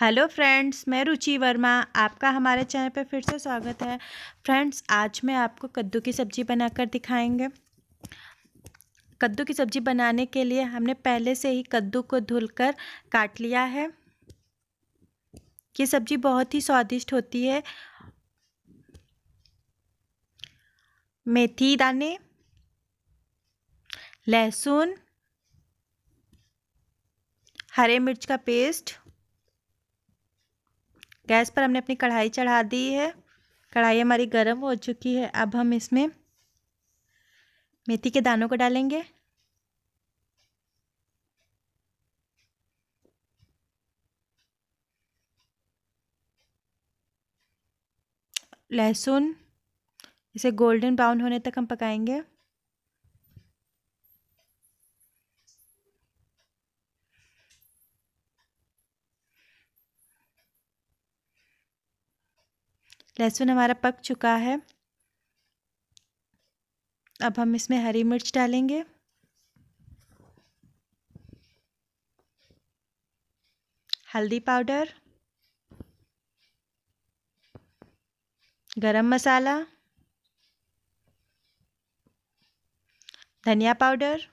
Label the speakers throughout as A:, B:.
A: hello friends मैं रुचि वर्मा आपका हमारे चैनल पर फिर से स्वागत है फ्रेंड्स आज मैं आपको कद्दू की सब्ज़ी बनाकर दिखाएंगे कद्दू की सब्ज़ी बनाने के लिए हमने पहले से ही कद्दू को धुलकर काट लिया है ये सब्ज़ी बहुत ही स्वादिष्ट होती है मेथी दाने लहसुन हरे मिर्च का पेस्ट गैस पर हमने अपनी कढ़ाई चढ़ा दी है कढ़ाई हमारी गर्म हो चुकी है अब हम इसमें मेथी के दानों को डालेंगे लहसुन इसे गोल्डन ब्राउन होने तक हम पकाएंगे लहसुन हमारा पक चुका है अब हम इसमें हरी मिर्च डालेंगे हल्दी पाउडर गरम मसाला धनिया पाउडर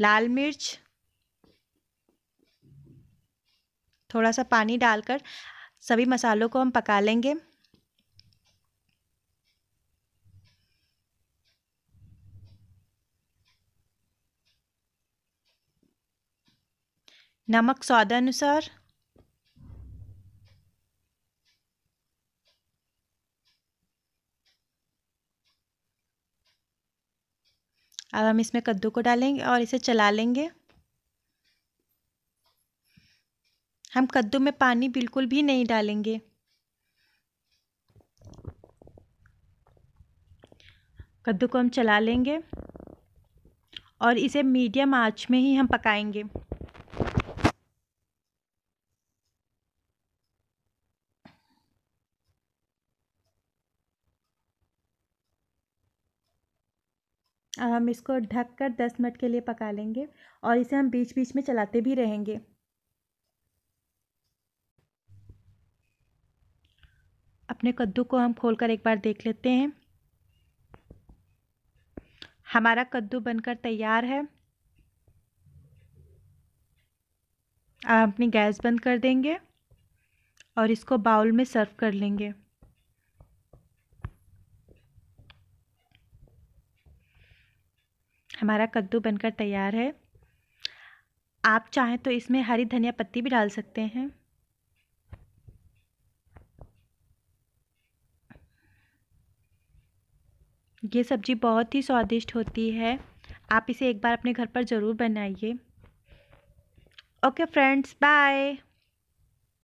A: लाल मिर्च थोड़ा सा पानी डालकर सभी मसालों को हम पका लेंगे नमक स्वाद अनुसार अब हम इसमें कद्दू को डालेंगे और इसे चला लेंगे हम कद्दू में पानी बिल्कुल भी नहीं डालेंगे कद्दू को हम चला लेंगे और इसे मीडियम आंच में ही हम पकाएंगे अब हम इसको ढककर 10 मिनट के लिए पका लेंगे और इसे हम बीच बीच में चलाते भी रहेंगे अपने कद्दू को हम खोलकर एक बार देख लेते हैं हमारा कद्दू बनकर तैयार है आप अपनी गैस बंद कर देंगे और इसको बाउल में सर्व कर लेंगे हमारा कद्दू बनकर तैयार है आप चाहें तो इसमें हरी धनिया पत्ती भी डाल सकते हैं ये सब्ज़ी बहुत ही स्वादिष्ट होती है आप इसे एक बार अपने घर पर ज़रूर बनाइए ओके फ्रेंड्स बाय